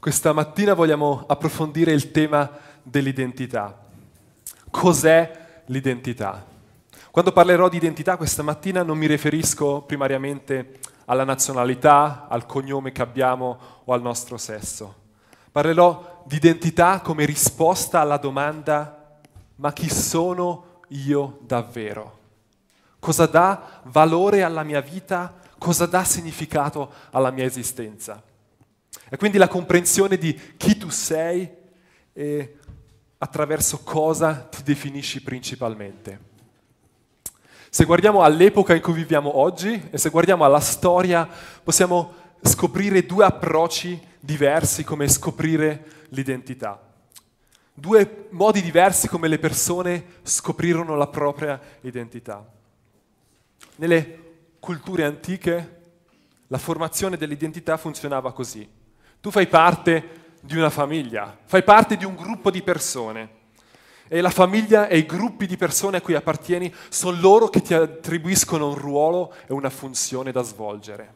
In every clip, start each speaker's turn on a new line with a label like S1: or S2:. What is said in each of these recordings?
S1: Questa mattina vogliamo approfondire il tema dell'identità. Cos'è l'identità? Quando parlerò di identità questa mattina non mi riferisco primariamente alla nazionalità, al cognome che abbiamo o al nostro sesso. Parlerò di identità come risposta alla domanda ma chi sono io davvero? Cosa dà valore alla mia vita? Cosa dà significato alla mia esistenza? E quindi la comprensione di chi tu sei e attraverso cosa ti definisci principalmente. Se guardiamo all'epoca in cui viviamo oggi e se guardiamo alla storia, possiamo scoprire due approcci diversi come scoprire l'identità due modi diversi come le persone scoprirono la propria identità. Nelle culture antiche la formazione dell'identità funzionava così. Tu fai parte di una famiglia, fai parte di un gruppo di persone e la famiglia e i gruppi di persone a cui appartieni sono loro che ti attribuiscono un ruolo e una funzione da svolgere.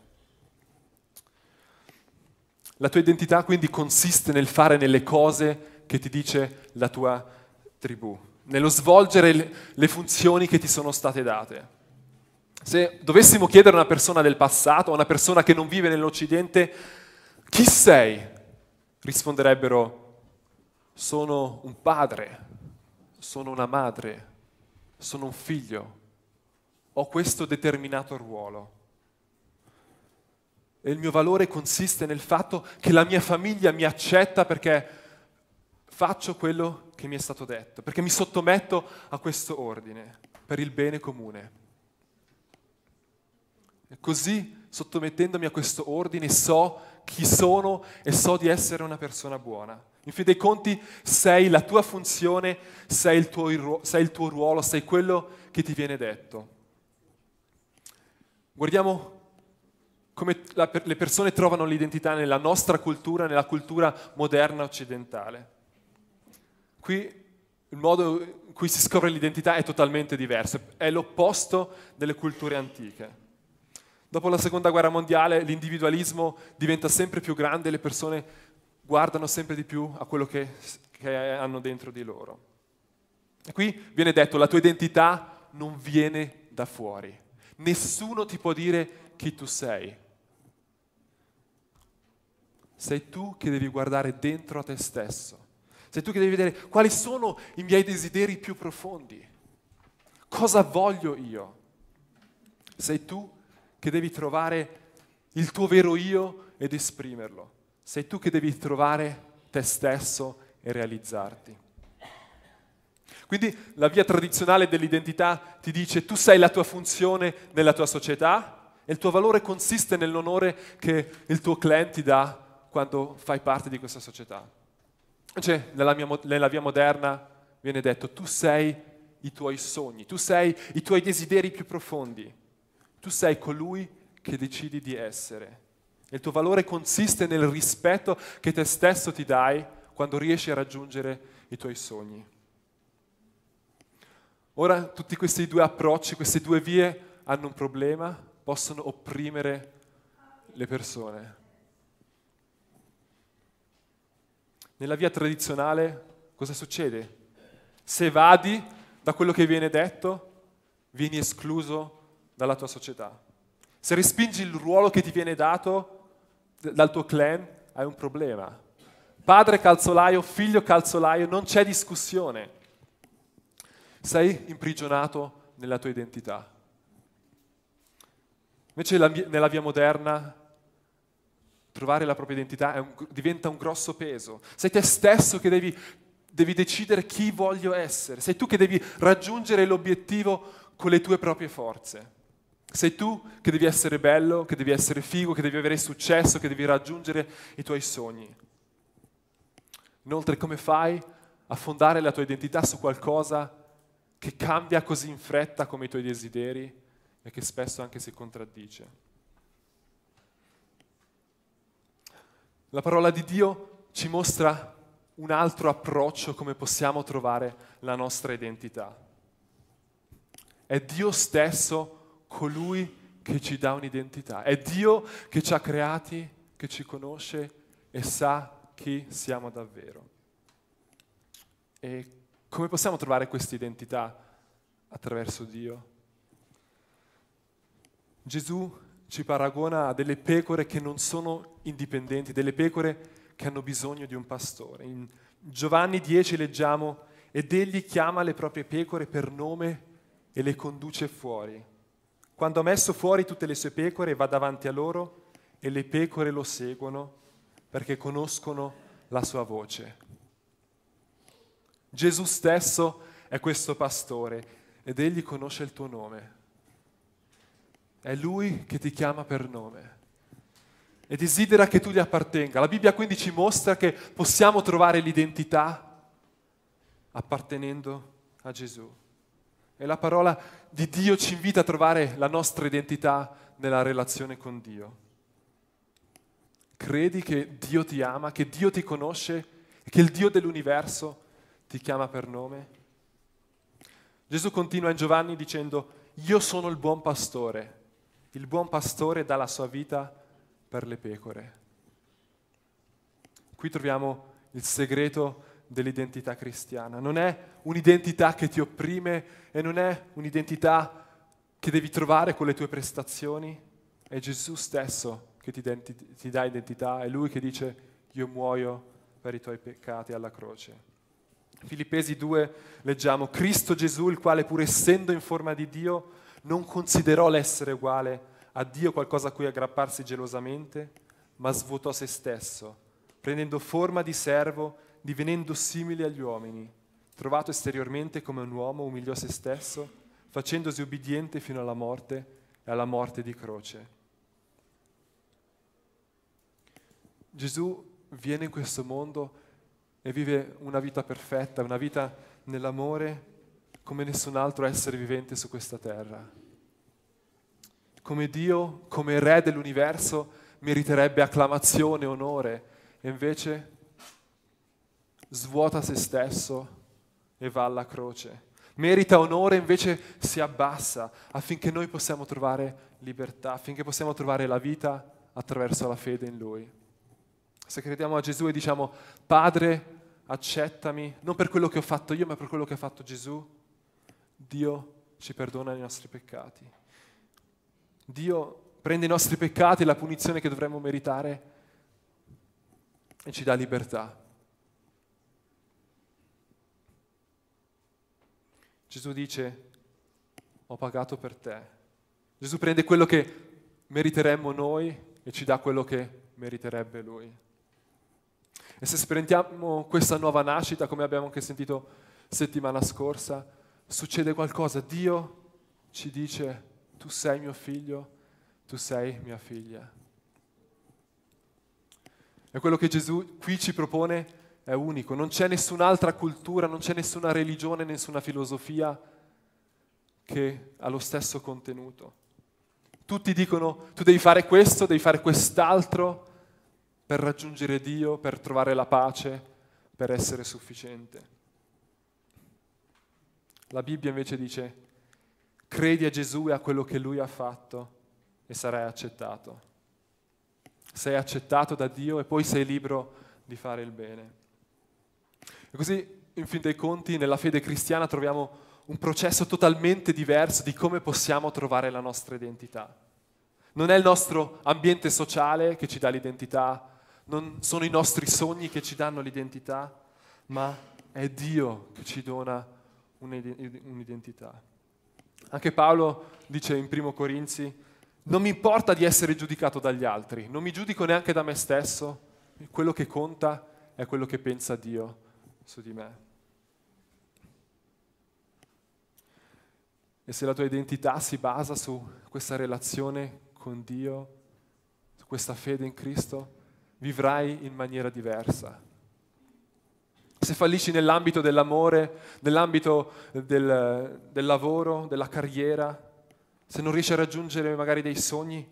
S1: La tua identità quindi consiste nel fare nelle cose che ti dice la tua tribù, nello svolgere le funzioni che ti sono state date. Se dovessimo chiedere a una persona del passato, a una persona che non vive nell'Occidente, chi sei? Risponderebbero, sono un padre, sono una madre, sono un figlio, ho questo determinato ruolo. E il mio valore consiste nel fatto che la mia famiglia mi accetta perché faccio quello che mi è stato detto, perché mi sottometto a questo ordine, per il bene comune. E così, sottomettendomi a questo ordine, so chi sono e so di essere una persona buona. In fin dei conti sei la tua funzione, sei il tuo, sei il tuo ruolo, sei quello che ti viene detto. Guardiamo come la, le persone trovano l'identità nella nostra cultura, nella cultura moderna occidentale. Qui il modo in cui si scopre l'identità è totalmente diverso, è l'opposto delle culture antiche. Dopo la seconda guerra mondiale l'individualismo diventa sempre più grande e le persone guardano sempre di più a quello che, che hanno dentro di loro. E qui viene detto la tua identità non viene da fuori, nessuno ti può dire chi tu sei. Sei tu che devi guardare dentro a te stesso sei tu che devi vedere quali sono i miei desideri più profondi. Cosa voglio io? Sei tu che devi trovare il tuo vero io ed esprimerlo. Sei tu che devi trovare te stesso e realizzarti. Quindi la via tradizionale dell'identità ti dice tu sei la tua funzione nella tua società e il tuo valore consiste nell'onore che il tuo cliente ti dà quando fai parte di questa società. Cioè, nella, mia, nella via moderna viene detto, tu sei i tuoi sogni, tu sei i tuoi desideri più profondi, tu sei colui che decidi di essere. Il tuo valore consiste nel rispetto che te stesso ti dai quando riesci a raggiungere i tuoi sogni. Ora tutti questi due approcci, queste due vie hanno un problema, possono opprimere le persone. nella via tradizionale cosa succede? Se vadi da quello che viene detto, vieni escluso dalla tua società. Se respingi il ruolo che ti viene dato dal tuo clan, hai un problema. Padre calzolaio, figlio calzolaio, non c'è discussione. Sei imprigionato nella tua identità. Invece nella via moderna trovare la propria identità un, diventa un grosso peso. Sei te stesso che devi, devi decidere chi voglio essere, sei tu che devi raggiungere l'obiettivo con le tue proprie forze. Sei tu che devi essere bello, che devi essere figo, che devi avere successo, che devi raggiungere i tuoi sogni. Inoltre, come fai a fondare la tua identità su qualcosa che cambia così in fretta come i tuoi desideri e che spesso anche si contraddice? La parola di Dio ci mostra un altro approccio come possiamo trovare la nostra identità. È Dio stesso colui che ci dà un'identità, è Dio che ci ha creati, che ci conosce e sa chi siamo davvero. E come possiamo trovare questa identità attraverso Dio? Gesù ci paragona a delle pecore che non sono indipendenti, delle pecore che hanno bisogno di un pastore. In Giovanni 10 leggiamo, ed egli chiama le proprie pecore per nome e le conduce fuori. Quando ha messo fuori tutte le sue pecore va davanti a loro e le pecore lo seguono perché conoscono la sua voce. Gesù stesso è questo pastore ed egli conosce il tuo nome. È Lui che ti chiama per nome e desidera che tu gli appartenga. La Bibbia quindi ci mostra che possiamo trovare l'identità appartenendo a Gesù. E la parola di Dio ci invita a trovare la nostra identità nella relazione con Dio. Credi che Dio ti ama, che Dio ti conosce, che il Dio dell'universo ti chiama per nome? Gesù continua in Giovanni dicendo, io sono il buon pastore. Il buon pastore dà la sua vita per le pecore. Qui troviamo il segreto dell'identità cristiana. Non è un'identità che ti opprime e non è un'identità che devi trovare con le tue prestazioni. È Gesù stesso che ti, denti- ti dà identità, è Lui che dice io muoio per i tuoi peccati alla croce. Filippesi 2 leggiamo Cristo Gesù, il quale pur essendo in forma di Dio, non considerò l'essere uguale a Dio qualcosa a cui aggrapparsi gelosamente, ma svuotò se stesso, prendendo forma di servo, divenendo simile agli uomini. Trovato esteriormente come un uomo, umiliò se stesso, facendosi obbediente fino alla morte e alla morte di croce. Gesù viene in questo mondo e vive una vita perfetta, una vita nell'amore come nessun altro essere vivente su questa terra. Come Dio, come Re dell'universo, meriterebbe acclamazione, e onore, e invece svuota se stesso e va alla croce. Merita onore, invece si abbassa affinché noi possiamo trovare libertà, affinché possiamo trovare la vita attraverso la fede in Lui. Se crediamo a Gesù e diciamo, Padre, accettami, non per quello che ho fatto io, ma per quello che ha fatto Gesù, Dio ci perdona i nostri peccati. Dio prende i nostri peccati e la punizione che dovremmo meritare e ci dà libertà. Gesù dice, ho pagato per te. Gesù prende quello che meriteremmo noi e ci dà quello che meriterebbe lui. E se sperimentiamo questa nuova nascita, come abbiamo anche sentito settimana scorsa, succede qualcosa, Dio ci dice, tu sei mio figlio, tu sei mia figlia. E quello che Gesù qui ci propone è unico, non c'è nessun'altra cultura, non c'è nessuna religione, nessuna filosofia che ha lo stesso contenuto. Tutti dicono tu devi fare questo, devi fare quest'altro per raggiungere Dio, per trovare la pace, per essere sufficiente. La Bibbia invece dice, credi a Gesù e a quello che lui ha fatto e sarai accettato. Sei accettato da Dio e poi sei libero di fare il bene. E così, in fin dei conti, nella fede cristiana troviamo un processo totalmente diverso di come possiamo trovare la nostra identità. Non è il nostro ambiente sociale che ci dà l'identità, non sono i nostri sogni che ci danno l'identità, ma è Dio che ci dona l'identità un'identità. Anche Paolo dice in primo Corinzi, non mi importa di essere giudicato dagli altri, non mi giudico neanche da me stesso, quello che conta è quello che pensa Dio su di me. E se la tua identità si basa su questa relazione con Dio, su questa fede in Cristo, vivrai in maniera diversa, se fallisci nell'ambito dell'amore, nell'ambito del, del, lavoro, della carriera, se non riesci a raggiungere magari dei sogni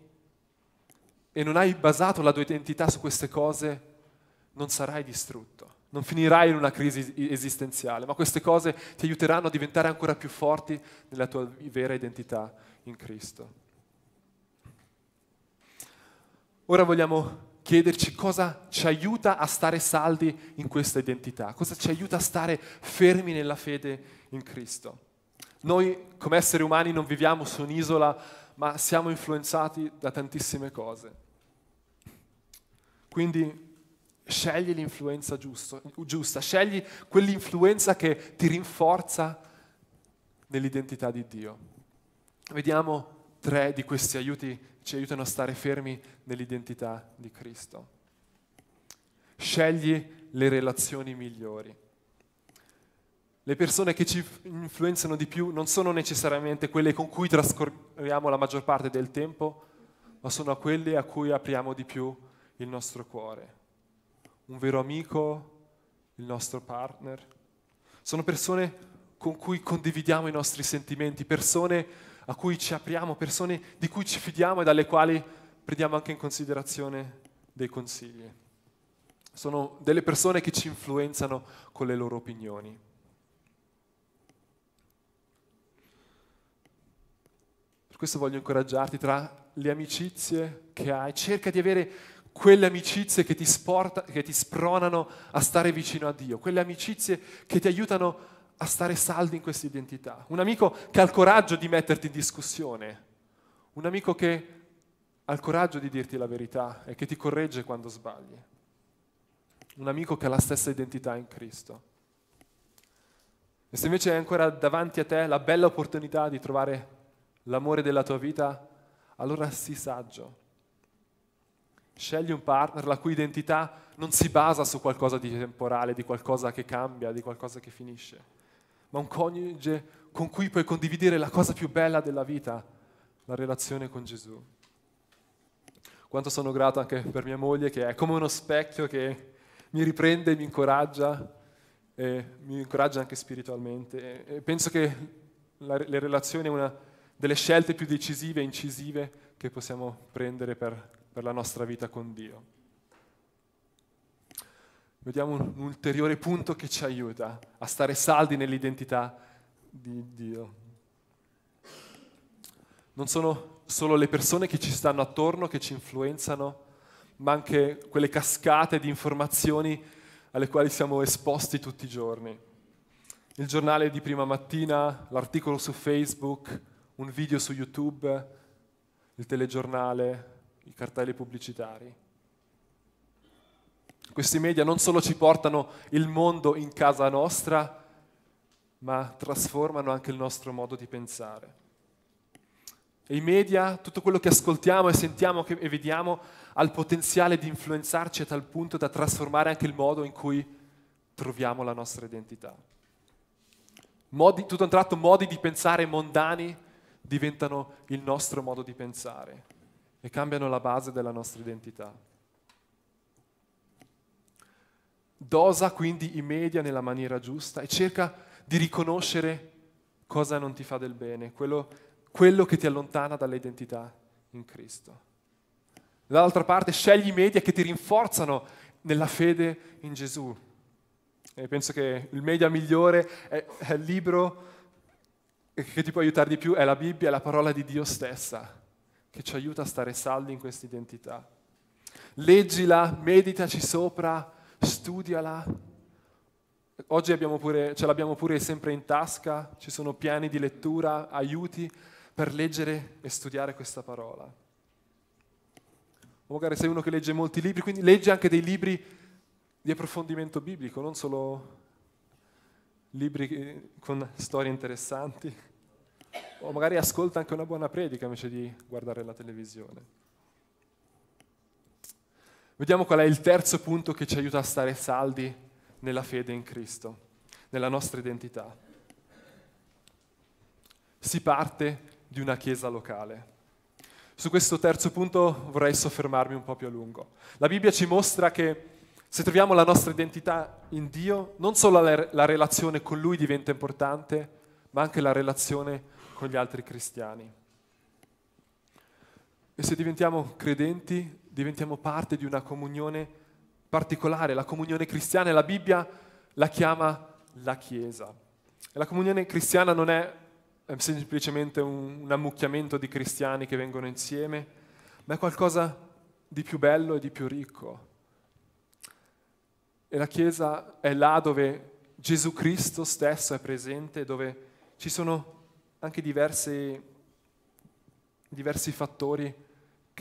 S1: e non hai basato la tua identità su queste cose, non sarai distrutto, non finirai in una crisi esistenziale, ma queste cose ti aiuteranno a diventare ancora più forti nella tua vera identità in Cristo. Ora vogliamo chiederci cosa ci aiuta a stare saldi in questa identità, cosa ci aiuta a stare fermi nella fede in Cristo. Noi come esseri umani non viviamo su un'isola, ma siamo influenzati da tantissime cose. Quindi scegli l'influenza giusto, giusta, scegli quell'influenza che ti rinforza nell'identità di Dio. Vediamo tre di questi aiuti ci aiutano a stare fermi nell'identità di Cristo. Scegli le relazioni migliori. Le persone che ci influenzano di più non sono necessariamente quelle con cui trascorriamo la maggior parte del tempo, ma sono quelle a cui apriamo di più il nostro cuore. Un vero amico, il nostro partner. Sono persone con cui condividiamo i nostri sentimenti, persone a cui ci apriamo, persone di cui ci fidiamo e dalle quali prendiamo anche in considerazione dei consigli. Sono delle persone che ci influenzano con le loro opinioni. Per questo voglio incoraggiarti tra le amicizie che hai, cerca di avere quelle amicizie che ti, sporta, che ti spronano a stare vicino a Dio, quelle amicizie che ti aiutano a a stare saldi in questa identità, un amico che ha il coraggio di metterti in discussione, un amico che ha il coraggio di dirti la verità e che ti corregge quando sbagli, un amico che ha la stessa identità in Cristo. E se invece hai ancora davanti a te la bella opportunità di trovare l'amore della tua vita, allora sii saggio. Scegli un partner la cui identità non si basa su qualcosa di temporale, di qualcosa che cambia, di qualcosa che finisce ma un coniuge con cui puoi condividere la cosa più bella della vita, la relazione con Gesù. Quanto sono grato anche per mia moglie che è come uno specchio che mi riprende, mi incoraggia, e mi incoraggia anche spiritualmente. E penso che la, le relazioni è una delle scelte più decisive e incisive che possiamo prendere per, per la nostra vita con Dio vediamo un, un ulteriore punto che ci aiuta a stare saldi nell'identità di Dio. Non sono solo le persone che ci stanno attorno, che ci influenzano, ma anche quelle cascate di informazioni alle quali siamo esposti tutti i giorni. Il giornale di prima mattina, l'articolo su Facebook, un video su YouTube, il telegiornale, i cartelli pubblicitari. Questi media non solo ci portano il mondo in casa nostra, ma trasformano anche il nostro modo di pensare. E i media, tutto quello che ascoltiamo e sentiamo e vediamo, ha il potenziale di influenzarci a tal punto da trasformare anche il modo in cui troviamo la nostra identità. Modi, tutto un tratto modi di pensare mondani diventano il nostro modo di pensare e cambiano la base della nostra identità. dosa quindi i media nella maniera giusta e cerca di riconoscere cosa non ti fa del bene, quello, quello che ti allontana dall'identità in Cristo. Dall'altra parte scegli i media che ti rinforzano nella fede in Gesù. E penso che il media migliore è, è il libro che ti può aiutare di più, è la Bibbia, è la parola di Dio stessa, che ci aiuta a stare saldi in questa identità. Leggila, meditaci sopra, studiala. Oggi pure, ce l'abbiamo pure sempre in tasca, ci sono piani di lettura, aiuti per leggere e studiare questa parola. O magari sei uno che legge molti libri, quindi legge anche dei libri di approfondimento biblico, non solo libri eh, con storie interessanti, o magari ascolta anche una buona predica invece di guardare la televisione. Vediamo qual è il terzo punto che ci aiuta a stare saldi nella fede in Cristo, nella nostra identità. Si parte di una chiesa locale. Su questo terzo punto vorrei soffermarmi un po' più a lungo. La Bibbia ci mostra che se troviamo la nostra identità in Dio, non solo la, relazione con Lui diventa importante, ma anche la relazione con gli altri cristiani. E se diventiamo credenti, diventiamo parte di una comunione particolare, la comunione cristiana, e la Bibbia la chiama la Chiesa. E la comunione cristiana non è, è semplicemente un, un ammucchiamento di cristiani che vengono insieme, ma è qualcosa di più bello e di più ricco. E la Chiesa è là dove Gesù Cristo stesso è presente, dove ci sono anche diversi, diversi fattori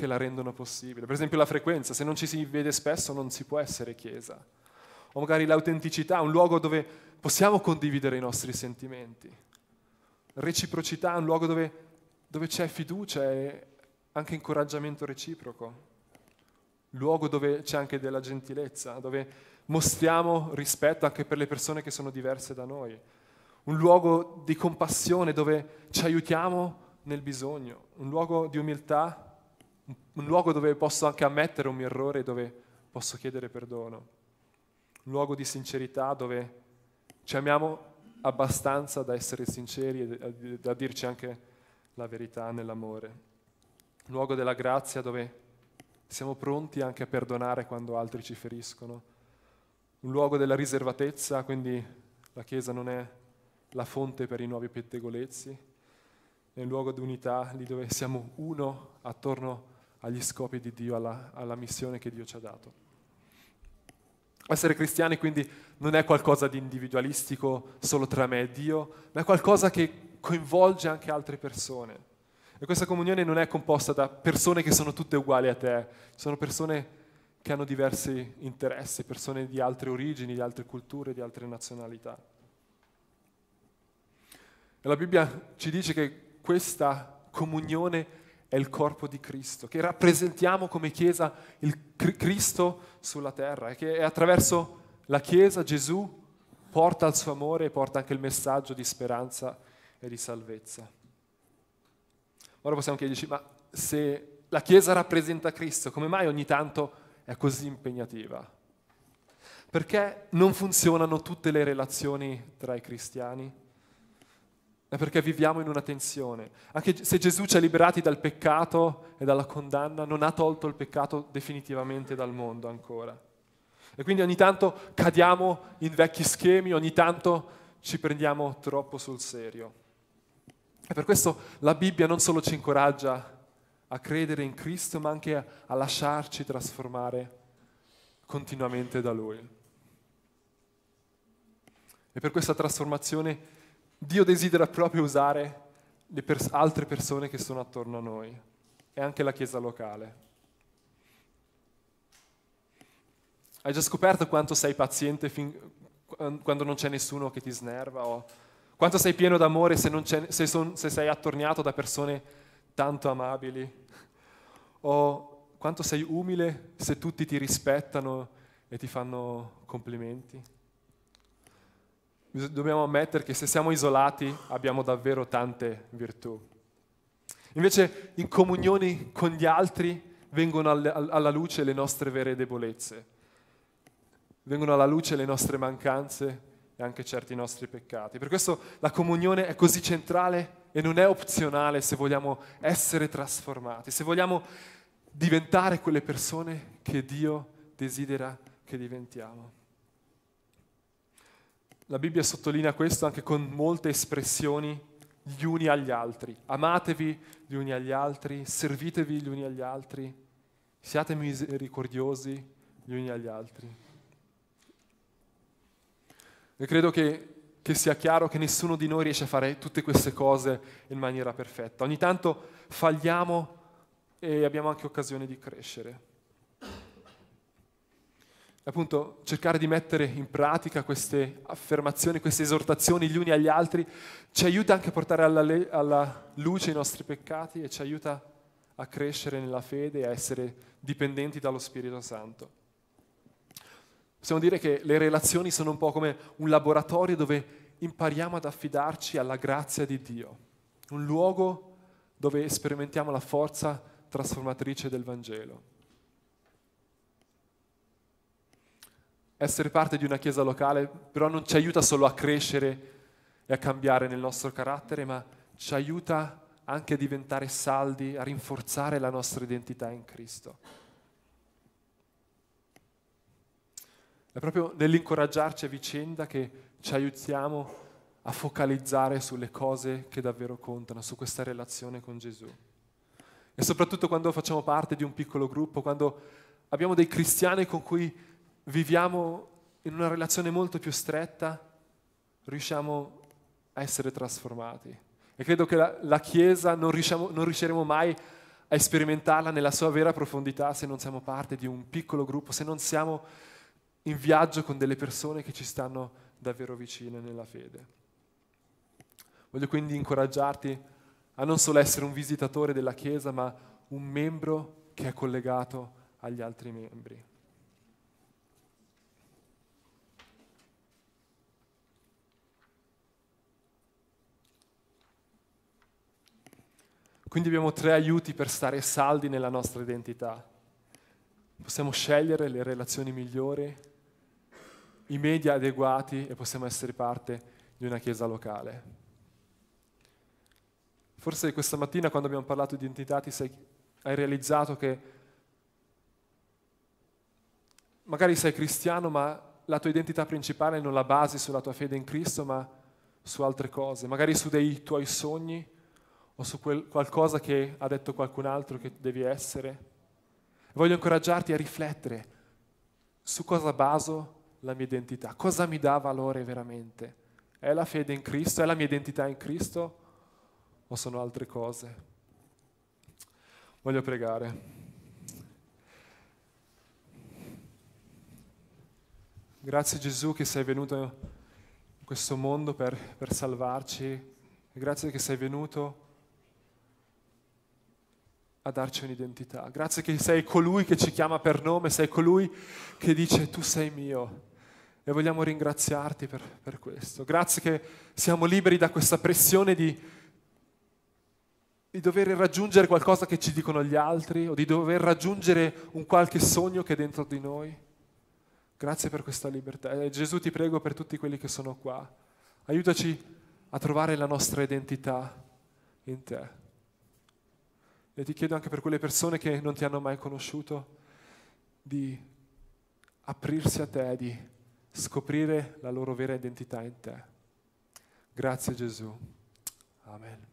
S1: che la rendono possibile. Per esempio la frequenza, se non ci si vede spesso non si può essere chiesa. O magari l'autenticità, un luogo dove possiamo condividere i nostri sentimenti. Reciprocità, un luogo dove, dove c'è fiducia e anche incoraggiamento reciproco. Luogo dove c'è anche della gentilezza, dove mostriamo rispetto anche per le persone che sono diverse da noi. Un luogo di compassione dove ci aiutiamo nel bisogno, un luogo di umiltà un luogo dove posso anche ammettere un mio errore, dove posso chiedere perdono, un luogo di sincerità dove ci amiamo abbastanza da essere sinceri e da dirci anche la verità nell'amore, un luogo della grazia dove siamo pronti anche a perdonare quando altri ci feriscono, un luogo della riservatezza, quindi la Chiesa non è la fonte per i nuovi pettegolezzi, è un luogo d'unità, lì dove siamo uno attorno a agli scopi di Dio, alla, alla missione che Dio ci ha dato. Essere cristiani quindi non è qualcosa di individualistico solo tra me e Dio, ma è qualcosa che coinvolge anche altre persone. E questa comunione non è composta da persone che sono tutte uguali a te, sono persone che hanno diversi interessi, persone di altre origini, di altre culture, di altre nazionalità. E la Bibbia ci dice che questa comunione è il corpo di Cristo, che rappresentiamo come Chiesa il Cristo sulla terra e che attraverso la Chiesa Gesù porta il suo amore e porta anche il messaggio di speranza e di salvezza. Ora possiamo chiederci, ma se la Chiesa rappresenta Cristo, come mai ogni tanto è così impegnativa? Perché non funzionano tutte le relazioni tra i cristiani? è perché viviamo in una tensione. Anche se Gesù ci ha liberati dal peccato e dalla condanna, non ha tolto il peccato definitivamente dal mondo ancora. E quindi ogni tanto cadiamo in vecchi schemi, ogni tanto ci prendiamo troppo sul serio. E per questo la Bibbia non solo ci incoraggia a credere in Cristo, ma anche a, lasciarci trasformare continuamente da Lui. E per questa trasformazione Dio desidera proprio usare le pers- altre persone che sono attorno a noi e anche la Chiesa locale. Hai già scoperto quanto sei paziente fin- quando non c'è nessuno che ti snerva o quanto sei pieno d'amore se, se, son, se sei attorniato da persone tanto amabili o quanto sei umile se tutti ti rispettano e ti fanno complimenti dobbiamo ammettere che se siamo isolati abbiamo davvero tante virtù. Invece in comunione con gli altri vengono alla luce le nostre vere debolezze, vengono alla luce le nostre mancanze e anche certi nostri peccati. Per questo la comunione è così centrale e non è opzionale se vogliamo essere trasformati, se vogliamo diventare quelle persone che Dio desidera che diventiamo. La Bibbia sottolinea questo anche con molte espressioni gli uni agli altri. Amatevi gli uni agli altri, servitevi gli uni agli altri, siate misericordiosi gli uni agli altri. E credo che, che sia chiaro che nessuno di noi riesce a fare tutte queste cose in maniera perfetta. Ogni tanto falliamo e abbiamo anche occasione di crescere appunto cercare di mettere in pratica queste affermazioni, queste esortazioni gli uni agli altri, ci aiuta anche a portare alla, le- alla luce i nostri peccati e ci aiuta a crescere nella fede e a essere dipendenti dallo Spirito Santo. Possiamo dire che le relazioni sono un po' come un laboratorio dove impariamo ad affidarci alla grazia di Dio, un luogo dove sperimentiamo la forza trasformatrice del Vangelo. essere parte di una chiesa locale però non ci aiuta solo a crescere e a cambiare nel nostro carattere, ma ci aiuta anche a diventare saldi, a rinforzare la nostra identità in Cristo. È proprio nell'incoraggiarci a vicenda che ci aiutiamo a focalizzare sulle cose che davvero contano, su questa relazione con Gesù. E soprattutto quando facciamo parte di un piccolo gruppo, quando abbiamo dei cristiani con cui viviamo in una relazione molto più stretta, riusciamo a essere trasformati. E credo che la, la Chiesa non, riusciamo, non riusciremo mai a sperimentarla nella sua vera profondità se non siamo parte di un piccolo gruppo, se non siamo in viaggio con delle persone che ci stanno davvero vicine nella fede. Voglio quindi incoraggiarti a non solo essere un visitatore della Chiesa, ma un membro che è collegato agli altri membri. Quindi abbiamo tre aiuti per stare saldi nella nostra identità. Possiamo scegliere le relazioni migliori, i media adeguati e possiamo essere parte di una chiesa locale. Forse questa mattina quando abbiamo parlato di identità ti sei, hai realizzato che magari sei cristiano ma la tua identità principale non la basi sulla tua fede in Cristo ma su altre cose, magari su dei tuoi sogni o su quel qualcosa che ha detto qualcun altro che devi essere. Voglio incoraggiarti a riflettere su cosa baso la mia identità, cosa mi dà valore veramente. È la fede in Cristo, è la mia identità in Cristo o sono altre cose? Voglio pregare. Grazie Gesù che sei venuto in questo mondo per, per salvarci, grazie che sei venuto a darci un'identità. Grazie che sei colui che ci chiama per nome, sei colui che dice tu sei mio. E vogliamo ringraziarti per, per questo. Grazie che siamo liberi da questa pressione di, di dover raggiungere qualcosa che ci dicono gli altri o di dover raggiungere un qualche sogno che è dentro di noi. Grazie per questa libertà. E eh, Gesù ti prego per tutti quelli che sono qua. Aiutaci a trovare la nostra identità in te. E ti chiedo anche per quelle persone che non ti hanno mai conosciuto di aprirsi a te, di scoprire la loro vera identità in te. Grazie Gesù. Amen.